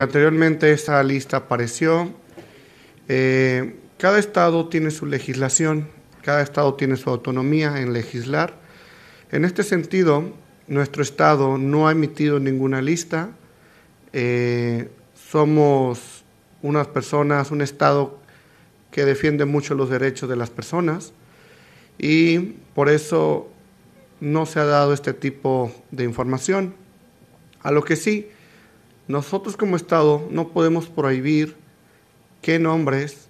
Anteriormente esta lista apareció. Eh, cada estado tiene su legislación, cada estado tiene su autonomía en legislar. En este sentido, nuestro estado no ha emitido ninguna lista. Eh, somos unas personas, un estado que defiende mucho los derechos de las personas y por eso no se ha dado este tipo de información. A lo que sí, nosotros como Estado no podemos prohibir qué nombres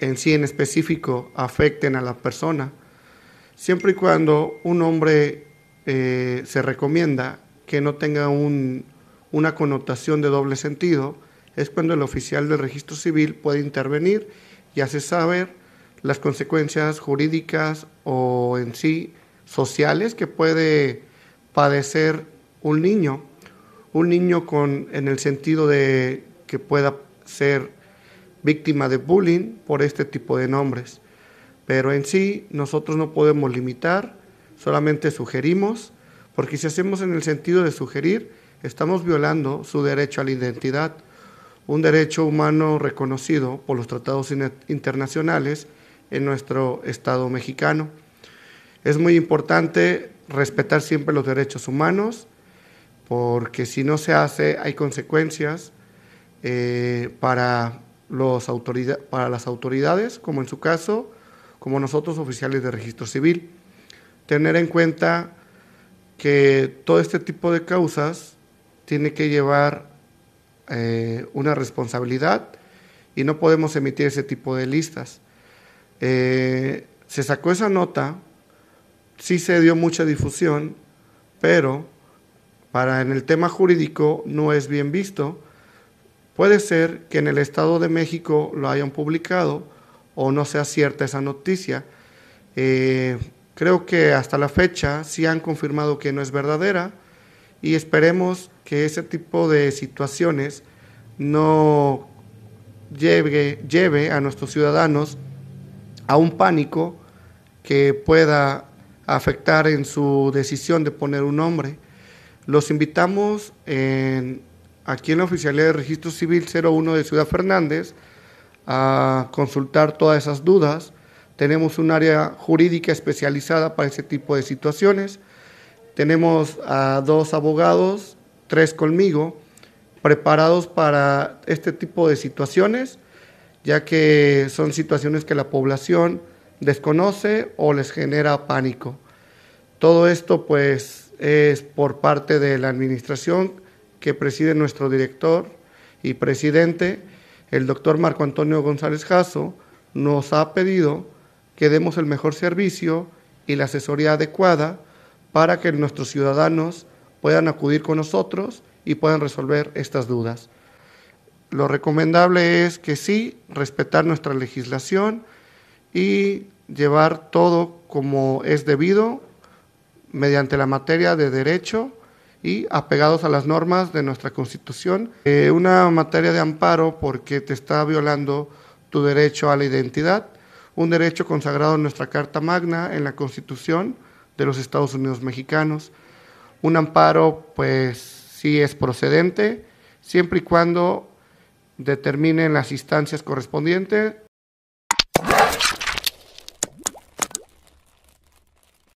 en sí en específico afecten a la persona, siempre y cuando un nombre eh, se recomienda que no tenga una connotación de doble sentido, es cuando el oficial del registro civil puede intervenir y hace saber las consecuencias jurídicas o en sí sociales que puede padecer un niño un niño con, en el sentido de que pueda ser víctima de bullying por este tipo de nombres. Pero en sí nosotros no podemos limitar, solamente sugerimos, porque si hacemos en el sentido de sugerir, estamos violando su derecho a la identidad, un derecho humano reconocido por los tratados internacionales en nuestro Estado mexicano. Es muy importante respetar siempre los derechos humanos, porque si no se hace hay consecuencias eh, para, los para las autoridades, como en su caso, como nosotros oficiales de registro civil. Tener en cuenta que todo este tipo de causas tiene que llevar eh, una responsabilidad y no podemos emitir ese tipo de listas. Eh, se sacó esa nota, sí se dio mucha difusión, pero para en el tema jurídico no es bien visto. Puede ser que en el Estado de México lo hayan publicado o no sea cierta esa noticia. Eh, creo que hasta la fecha sí han confirmado que no es verdadera y esperemos que ese tipo de situaciones no lleve a nuestros ciudadanos a un pánico que pueda afectar en su decisión de poner un nombre. Los invitamos aquí en la Oficialía de Registro Civil 01 de Ciudad Fernández a consultar todas esas dudas. Tenemos un área jurídica especializada para ese tipo de situaciones. Tenemos a dos abogados, tres conmigo, preparados para este tipo de situaciones, ya que son situaciones que la población desconoce o les genera pánico. Todo esto pues es por parte de la administración que preside nuestro director y presidente, el doctor Marco Antonio González Jasso, nos ha pedido que demos el mejor servicio y la asesoría adecuada para que nuestros ciudadanos puedan acudir con nosotros y puedan resolver estas dudas. Lo recomendable es que sí, respetar nuestra legislación y llevar todo como es debido mediante la materia de derecho y apegados a las normas de nuestra Constitución. Eh, una materia de amparo porque te está violando tu derecho a la identidad, un derecho consagrado en nuestra Carta Magna, en la Constitución de los Estados Unidos Mexicanos. Un amparo, pues sí es procedente, siempre y cuando determinen las instancias correspondientes